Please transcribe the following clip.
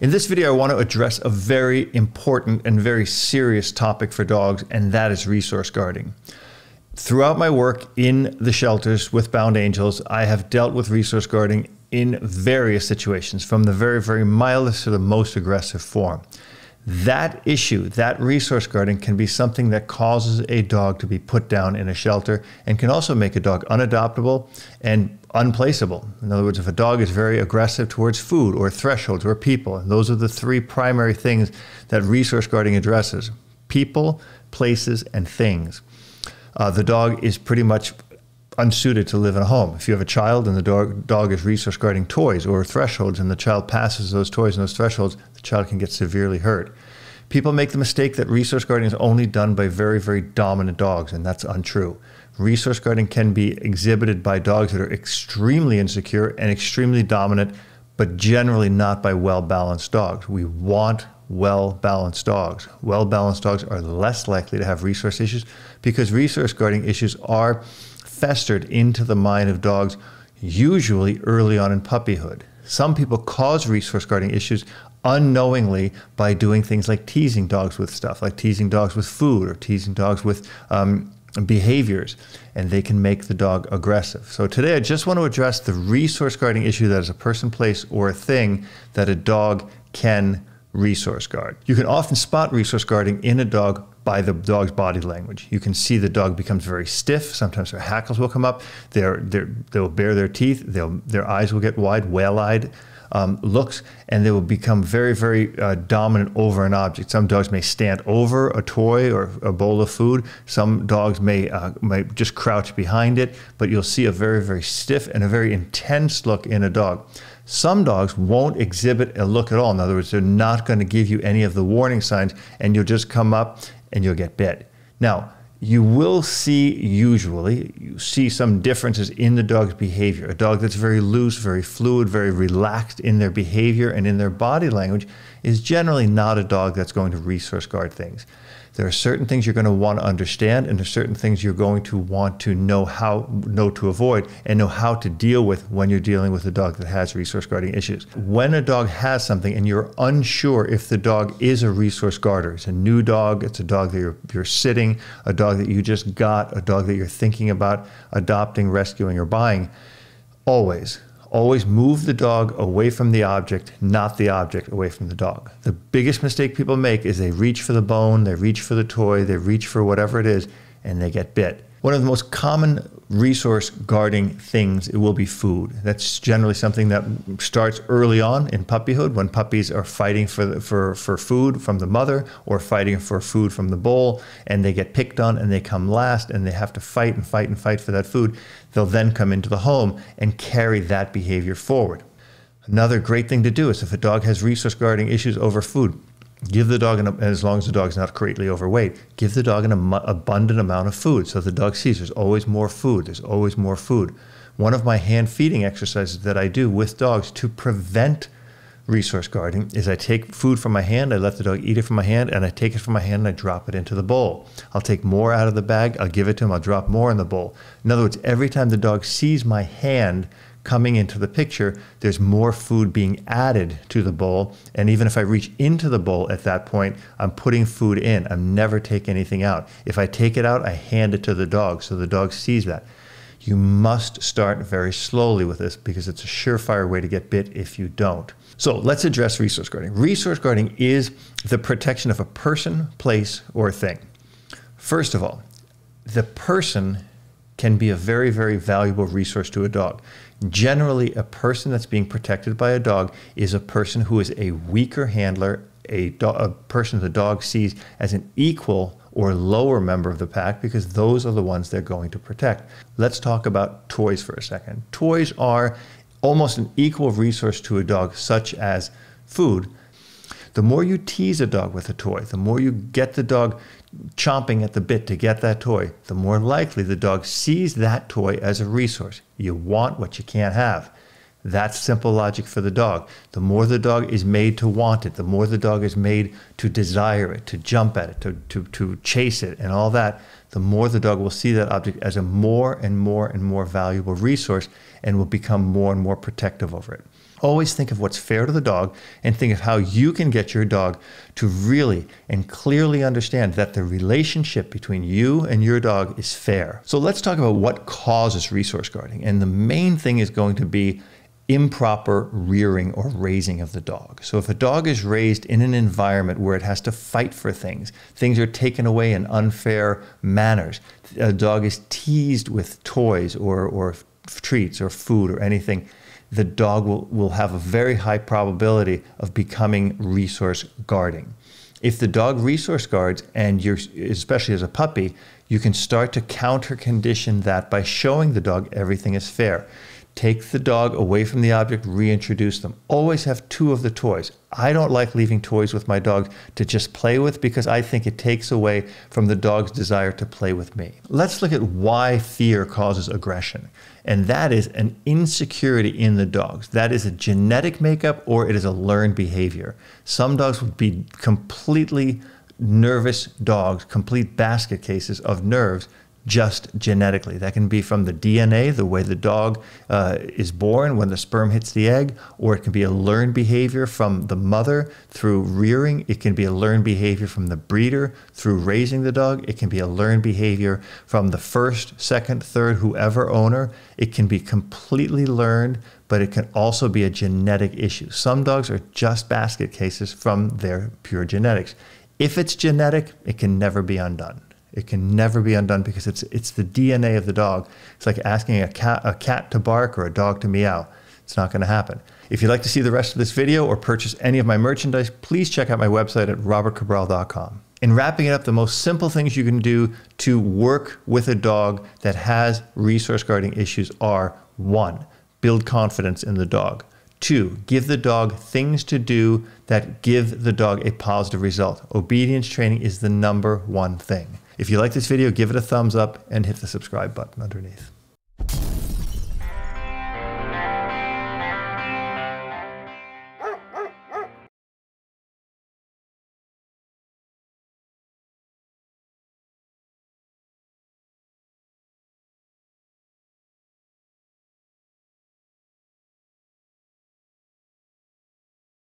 In this video, I want to address a very important and very serious topic for dogs, and that is resource guarding. Throughout my work in the shelters with Bound Angels, I have dealt with resource guarding in various situations, from the very, very mildest to the most aggressive form. That issue, that resource guarding, can be something that causes a dog to be put down in a shelter and can also make a dog unadoptable and unplaceable. In other words, if a dog is very aggressive towards food or thresholds or people, and those are the three primary things that resource guarding addresses people, places, and things. Uh, the dog is pretty much unsuited to live in a home. If you have a child and the dog, dog is resource guarding toys or thresholds, and the child passes those toys and those thresholds, the child can get severely hurt. People make the mistake that resource guarding is only done by very, very dominant dogs, and that's untrue resource guarding can be exhibited by dogs that are extremely insecure and extremely dominant, but generally not by well balanced dogs. We want well balanced dogs. Well balanced dogs are less likely to have resource issues because resource guarding issues are festered into the mind of dogs, usually early on in puppyhood. Some people cause resource guarding issues unknowingly by doing things like teasing dogs with stuff, like teasing dogs with food or teasing dogs with um, behaviors and they can make the dog aggressive. So today I just want to address the resource guarding issue that is a person, place, or a thing that a dog can resource guard. You can often spot resource guarding in a dog by the dog's body language. You can see the dog becomes very stiff. Sometimes their hackles will come up. they'll bare their teeth. They'll, their eyes will get wide, whale-eyed um, looks, and they will become very, very uh, dominant over an object. Some dogs may stand over a toy or a bowl of food. Some dogs may uh, may just crouch behind it. But you'll see a very, very stiff and a very intense look in a dog. Some dogs won't exhibit a look at all. In other words, they're not going to give you any of the warning signs, and you'll just come up and you'll get bit. Now you will see usually you see some differences in the dog's behavior a dog that's very loose very fluid very relaxed in their behavior and in their body language is generally not a dog that's going to resource guard things there are certain things you're going to want to understand, and there are certain things you're going to want to know how know to avoid and know how to deal with when you're dealing with a dog that has resource guarding issues. When a dog has something and you're unsure if the dog is a resource guarder, it's a new dog, it's a dog that you're, you're sitting, a dog that you just got, a dog that you're thinking about adopting, rescuing, or buying, always Always move the dog away from the object, not the object away from the dog. The biggest mistake people make is they reach for the bone, they reach for the toy, they reach for whatever it is, and they get bit. One of the most common resource guarding things, it will be food. That's generally something that starts early on in puppyhood when puppies are fighting for, the, for, for food from the mother or fighting for food from the bowl and they get picked on and they come last and they have to fight and fight and fight for that food. They'll then come into the home and carry that behavior forward. Another great thing to do is if a dog has resource guarding issues over food, Give the dog, an, as long as the dog's not greatly overweight, give the dog an am- abundant amount of food so the dog sees there's always more food, there's always more food. One of my hand feeding exercises that I do with dogs to prevent resource guarding is I take food from my hand, I let the dog eat it from my hand, and I take it from my hand and I drop it into the bowl. I'll take more out of the bag, I'll give it to him, I'll drop more in the bowl. In other words, every time the dog sees my hand, coming into the picture, there's more food being added to the bowl. And even if I reach into the bowl at that point, I'm putting food in. I'm never taking anything out. If I take it out, I hand it to the dog so the dog sees that. You must start very slowly with this because it's a surefire way to get bit if you don't. So let's address resource guarding. Resource guarding is the protection of a person, place, or thing. First of all, the person can be a very, very valuable resource to a dog. Generally, a person that's being protected by a dog is a person who is a weaker handler, a, do- a person the dog sees as an equal or lower member of the pack because those are the ones they're going to protect. Let's talk about toys for a second. Toys are almost an equal resource to a dog, such as food the more you tease a dog with a toy, the more you get the dog chomping at the bit to get that toy, the more likely the dog sees that toy as a resource. You want what you can't have. That's simple logic for the dog. The more the dog is made to want it, the more the dog is made to desire it, to jump at it, to, to, to chase it, and all that, the more the dog will see that object as a more and more and more valuable resource and will become more and more protective over it. Always think of what's fair to the dog and think of how you can get your dog to really and clearly understand that the relationship between you and your dog is fair. So let's talk about what causes resource guarding. And the main thing is going to be improper rearing or raising of the dog. So if a dog is raised in an environment where it has to fight for things, things are taken away in unfair manners, a dog is teased with toys or, or treats or food or anything, the dog will, will have a very high probability of becoming resource guarding. If the dog resource guards, and you're, especially as a puppy, you can start to counter condition that by showing the dog everything is fair Take the dog away from the object, reintroduce them. Always have two of the toys. I don't like leaving toys with my dog to just play with because I think it takes away from the dog's desire to play with me. Let's look at why fear causes aggression. And that is an insecurity in the dogs. That is a genetic makeup or it is a learned behavior. Some dogs would be completely nervous dogs, complete basket cases of nerves just genetically. That can be from the DNA, the way the dog uh, is born when the sperm hits the egg, or it can be a learned behavior from the mother through rearing. It can be a learned behavior from the breeder through raising the dog. It can be a learned behavior from the first, second, third, whoever owner. It can be completely learned, but it can also be a genetic issue. Some dogs are just basket cases from their pure genetics. If it's genetic, it can never be undone. It can never be undone because it's it's the DNA of the dog. It's like asking a cat a cat to bark or a dog to meow. It's not going to happen. If you'd like to see the rest of this video or purchase any of my merchandise, please check out my website at robertcabral.com. In wrapping it up, the most simple things you can do to work with a dog that has resource guarding issues are one, build confidence in the dog. Two, give the dog things to do that give the dog a positive result. Obedience training is the number one thing. If you like this video, give it a thumbs up and hit the subscribe button underneath.